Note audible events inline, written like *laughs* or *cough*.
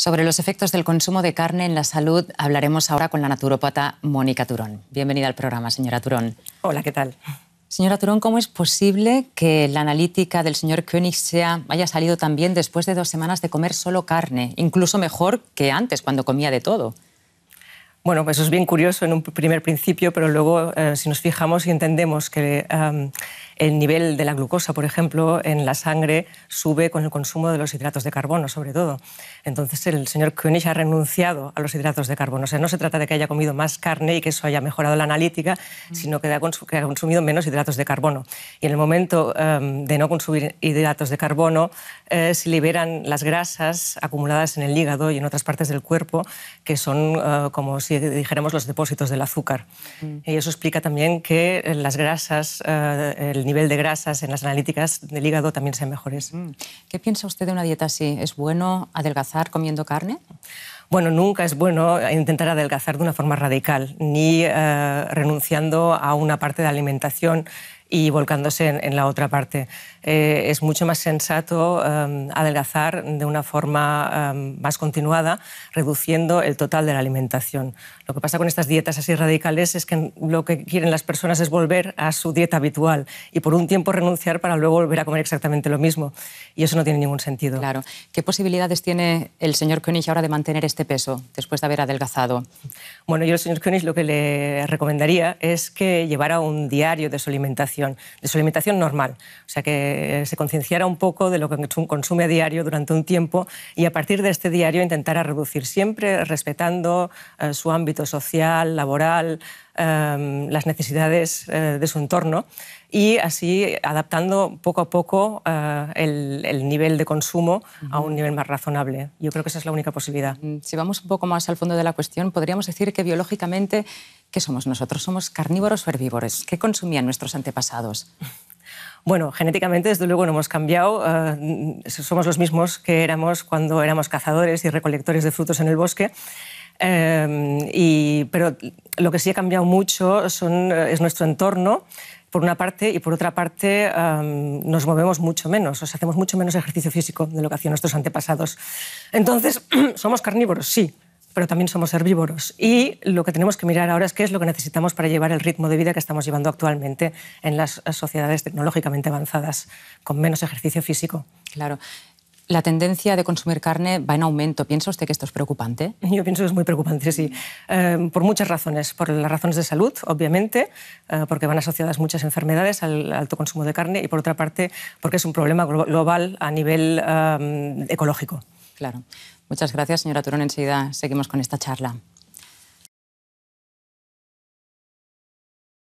Sobre los efectos del consumo de carne en la salud hablaremos ahora con la naturópata Mónica Turón. Bienvenida al programa, señora Turón. Hola, ¿qué tal? Señora Turón, ¿cómo es posible que la analítica del señor König sea, haya salido también después de dos semanas de comer solo carne, incluso mejor que antes, cuando comía de todo? Bueno, pues eso es bien curioso en un primer principio, pero luego eh, si nos fijamos y entendemos que el nivel de la glucosa, por ejemplo, en la sangre sube con el consumo de los hidratos de carbono, sobre todo. Entonces el señor Koenig ha renunciado a los hidratos de carbono. O sea, no se trata de que haya comido más carne y que eso haya mejorado la analítica, sino que ha, consumido menos hidratos de carbono. Y en el momento de no consumir hidratos de carbono, eh, se liberan las grasas acumuladas en el hígado y en otras partes del cuerpo, que son eh, como si si dijéramos los depósitos del azúcar. Mm. Y eso explica también que eh, las grasas, eh, el nivel de grasas en las analíticas del hígado también sean mejores. Mm. ¿Qué piensa usted de una dieta así? ¿Es bueno adelgazar comiendo carne? Bueno, nunca es bueno intentar adelgazar de una forma radical, ni eh, renunciando a una parte de alimentación y volcándose en, la otra parte. Eh, es mucho más sensato em, adelgazar de una forma em, más continuada, reduciendo el total de la alimentación. Lo que pasa con estas dietas así radicales es que lo que quieren las personas es volver a su dieta habitual y por un tiempo renunciar para luego volver a comer exactamente lo mismo. Y eso no tiene ningún sentido. Claro. ¿Qué posibilidades tiene el señor Koenig ahora de mantener este peso después de haber adelgazado? Bueno, yo al señor Koenig lo que le recomendaría es que llevara un diario de su alimentación de su alimentación normal. O sea, que eh, se concienciara un poco de lo que consume a diario durante un tiempo y a partir de este diario intentara reducir, siempre respetando eh, su ámbito social, laboral, Em, las necesidades eh, de su entorno y así adaptando poco a poco eh, el, nivel de consumo a un nivel más razonable. Yo creo que esa es la única posibilidad. Si vamos un poco más al fondo de la cuestión, podríamos decir que biológicamente, ¿qué somos nosotros? ¿Somos carnívoros o herbívoros? ¿Qué consumían nuestros antepasados? *laughs* Bueno, genéticamente, desde luego, no hemos cambiado. Eh, somos los mismos que éramos cuando éramos cazadores y recolectores de frutos en el bosque. Em, y, pero lo que sí ha cambiado mucho son, eh, es nuestro entorno por una parte, y por otra parte em, nos movemos mucho menos, o sea, hacemos mucho menos ejercicio físico de lo que hacían nuestros antepasados. Entonces, *clears throat* ¿somos carnívoros? Sí, pero también somos herbívoros. Y lo que tenemos que mirar ahora es qué es lo que necesitamos para llevar el ritmo de vida que estamos llevando actualmente en las sociedades tecnológicamente avanzadas, con menos ejercicio físico. Claro la tendencia de consumir carne va en aumento. ¿Piensa usted que esto es preocupante? Yo pienso que es muy preocupante, sí. Eh, por muchas razones. Por las razones de salud, obviamente, eh, porque van asociadas muchas enfermedades al alto consumo de carne, y por otra parte, porque es un problema global a nivel eh, ecológico. Claro. Muchas gracias, señora Turón. Enseguida seguimos con esta charla.